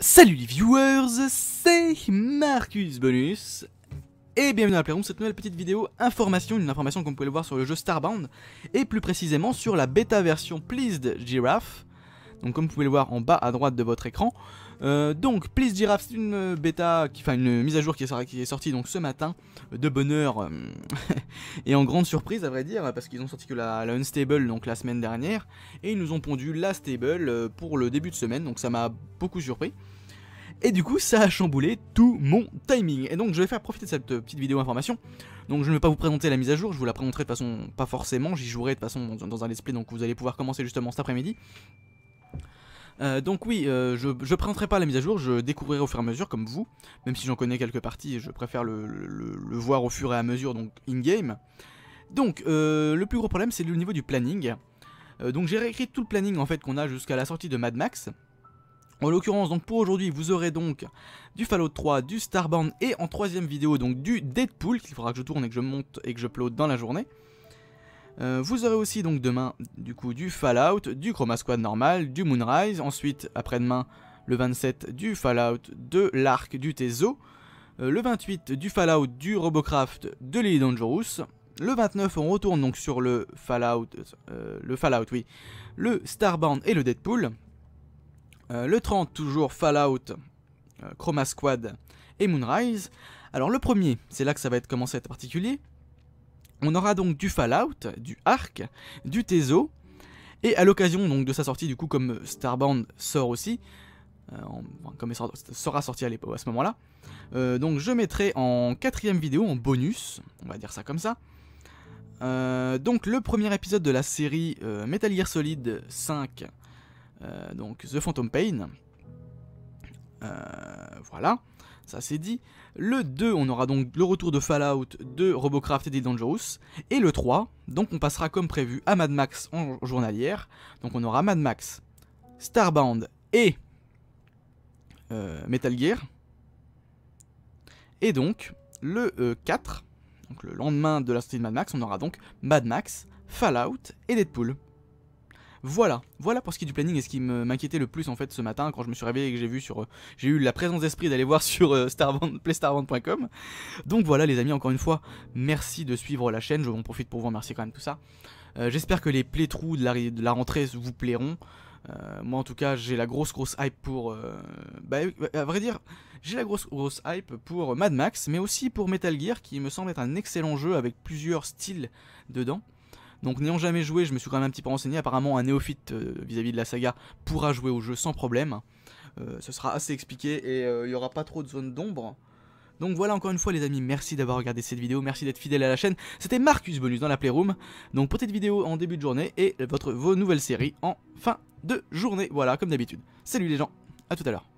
Salut les viewers, c'est Marcus Bonus et bienvenue dans la Playroom, cette nouvelle petite vidéo information, une information qu'on pouvait le voir sur le jeu Starbound et plus précisément sur la bêta version Pleased Giraffe donc comme vous pouvez le voir en bas à droite de votre écran. Euh, donc Please Giraffe, c'est une enfin une mise à jour qui est, sortie donc ce matin, de bonheur heure, euh, et en grande surprise à vrai dire, parce qu'ils ont sorti que la, Unstable donc la semaine dernière, et ils nous ont pondu la Stable euh, pour le début de semaine, donc ça m'a beaucoup surpris. Et du coup, ça a chamboulé tout mon timing. Et donc, je vais faire profiter de cette petite vidéo information. Donc, je ne vais pas vous présenter la mise à jour, je vous la présenterai de façon pas forcément, j'y jouerai de façon dans, un let's donc vous allez pouvoir commencer justement cet après-midi. Euh, donc oui, euh, je ne présenterai pas la mise à jour, je découvrirai au fur et à mesure, comme vous, même si j'en connais quelques parties, je préfère le, voir au fur et à mesure, donc in-game. Donc, euh, le plus gros problème, c'est le niveau du planning. donc j'ai réécrit tout le planning en fait qu'on a jusqu'à la sortie de Mad Max. En l'occurrence, donc pour aujourd'hui, vous aurez donc du Fallout 3, du Starborn et en troisième vidéo, donc du Deadpool, qu'il faudra que je tourne et que je monte et que je dans la journée. Euh, vous aurez aussi donc demain du coup du Fallout, du Chroma Squad normal, du Moonrise, ensuite après-demain le 27 du Fallout, de l'Arc, du Tezo, euh, le 28 du Fallout, du Robocraft, de Lily Dangerous, le 29 on retourne donc sur le Fallout, euh, le Fallout oui, le Starbound et le Deadpool, le 30 toujours Fallout, Chroma Squad et Moonrise. Alors le premier, c'est là que ça va être commencer à être particulier, on aura donc du Fallout, du Ark, du Tezo, et à l'occasion donc de sa sortie, du coup, comme Starbound sort aussi, euh, comme il sera, sorti à, à ce moment-là, euh, donc je mettrai en quatrième vidéo, en bonus, on va dire ça comme ça. Euh, donc le premier épisode de la série Metal Gear Solid 5, donc The Phantom Pain. voilà ça c'est dit. Le 2, on aura donc le retour de Fallout, de Robocraft et des Dangerous. Et le 3, donc on passera comme prévu à Mad Max en journalière. Donc on aura Mad Max, Starbound et euh, Metal Gear. Et donc, le 4, euh, donc le lendemain de la sortie de Mad Max, on aura donc Mad Max, Fallout et Deadpool. Voilà, voilà pour ce qui est du planning et ce qui m'inquiétait le plus en fait ce matin quand je me suis réveillé et que j'ai vu sur, euh, j'ai eu la présence d'esprit d'aller voir sur euh, Donc voilà les amis, encore une fois, merci de suivre la chaîne, je vous profite pour vous remercier quand même tout ça. Euh, j'espère que les playtrous de la, de la rentrée vous plairont. Euh, moi en tout cas j'ai la grosse grosse hype pour... bah, à vrai dire j'ai la grosse grosse hype pour Mad Max mais aussi pour Metal Gear qui me semble être un excellent jeu avec plusieurs styles dedans. Donc n'ayant jamais joué, je me suis quand même un petit peu renseigné. Apparemment, un néophyte euh, vis-à-vis de la saga pourra jouer au jeu sans problème. Euh, ce sera assez expliqué et euh, il n'y aura pas trop de zones d'ombre. Donc voilà encore une fois les amis, merci d'avoir regardé cette vidéo, merci d'être fidèle à la chaîne. C'était Marcus Bonus dans la Playroom. Donc petite vidéo en début de journée et votre, vos nouvelles séries en fin de journée. Voilà, comme d'habitude. Salut les gens, à tout à l'heure.